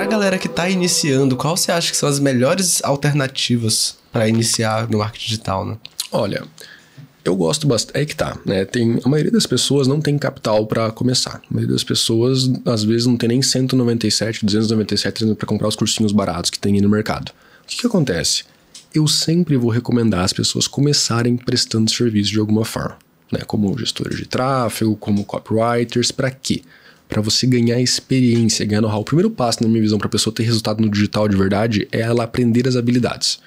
Para a galera que está iniciando, qual você acha que são as melhores alternativas para iniciar no marketing digital, né? Olha, eu gosto bastante. É que tá, né? Tem, a maioria das pessoas não tem capital para começar. A maioria das pessoas, às vezes, não tem nem 197, 297 para comprar os cursinhos baratos que tem aí no mercado. O que, que acontece? Eu sempre vou recomendar as pessoas começarem prestando serviço de alguma forma, né? Como gestores de tráfego, como copywriters, para quê? para você ganhar experiência, ganhar know-how. O primeiro passo, na minha visão, para a pessoa ter resultado no digital de verdade é ela aprender as habilidades.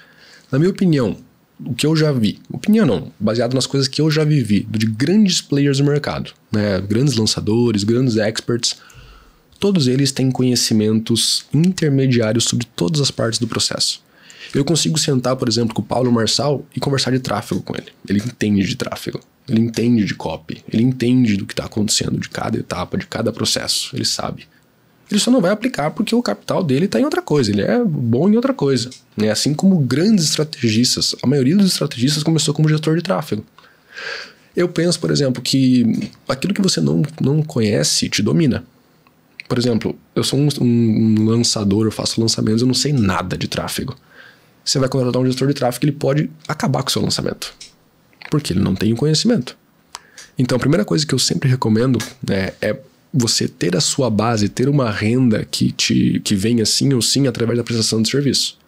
Na minha opinião, o que eu já vi, opinião não, baseado nas coisas que eu já vivi, de grandes players do mercado, né? grandes lançadores, grandes experts, todos eles têm conhecimentos intermediários sobre todas as partes do processo. Eu consigo sentar, por exemplo, com o Paulo Marçal e conversar de tráfego com ele. Ele entende de tráfego. Ele entende de copy, ele entende do que está acontecendo, de cada etapa, de cada processo, ele sabe. Ele só não vai aplicar porque o capital dele está em outra coisa, ele é bom em outra coisa. Né? Assim como grandes estrategistas, a maioria dos estrategistas começou como gestor de tráfego. Eu penso, por exemplo, que aquilo que você não, não conhece te domina. Por exemplo, eu sou um, um lançador, eu faço lançamentos, eu não sei nada de tráfego. Você vai contratar um gestor de tráfego, ele pode acabar com o seu lançamento porque ele não tem o conhecimento. Então, a primeira coisa que eu sempre recomendo né, é você ter a sua base, ter uma renda que te que venha sim ou sim através da prestação de serviço.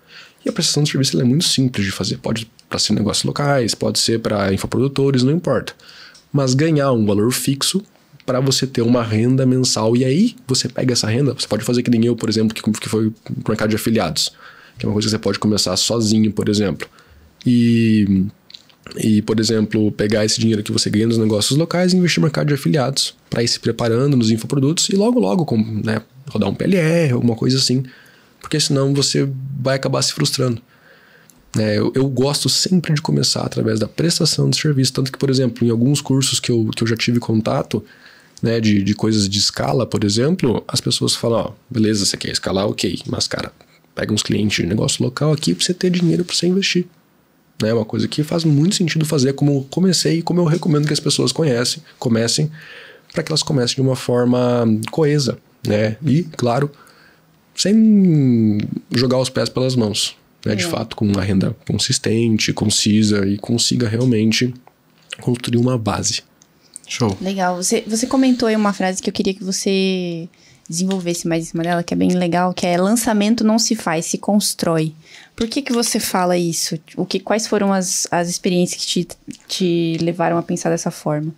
E a prestação de serviço é muito simples de fazer. Pode para ser negócios locais, pode ser para infoprodutores, não importa. Mas ganhar um valor fixo para você ter uma renda mensal. E aí você pega essa renda, você pode fazer que nem eu, por exemplo, que, que foi o mercado de afiliados, que é uma coisa que você pode começar sozinho, por exemplo. E e, por exemplo, pegar esse dinheiro que você ganha nos negócios locais e investir no mercado de afiliados para ir se preparando nos infoprodutos e logo, logo, com, né, rodar um PLR, alguma coisa assim. Porque senão você vai acabar se frustrando. É, eu, eu, gosto sempre de começar através da prestação de serviço. Tanto que, por exemplo, em alguns cursos que eu, que eu já tive contato, né, de, de coisas de escala, por exemplo, as pessoas falam: ó, beleza, você quer escalar, ok, mas cara, pega uns clientes de negócio local aqui para você ter dinheiro para você investir. É né? uma coisa que faz muito sentido fazer, como eu comecei e como eu recomendo que as pessoas conhecem, comecem, para que elas comecem de uma forma coesa, né? E, claro, sem jogar os pés pelas mãos, né? É. De fato, com uma renda consistente, concisa e consiga realmente construir uma base. Show. Legal. Você, você comentou aí uma frase que eu queria que você desenvolvesse mais em cima dela, que é bem legal, que é lançamento não se faz, se constrói. Por que que você fala isso? O que, quais foram as, as experiências que te, te levaram a pensar dessa forma?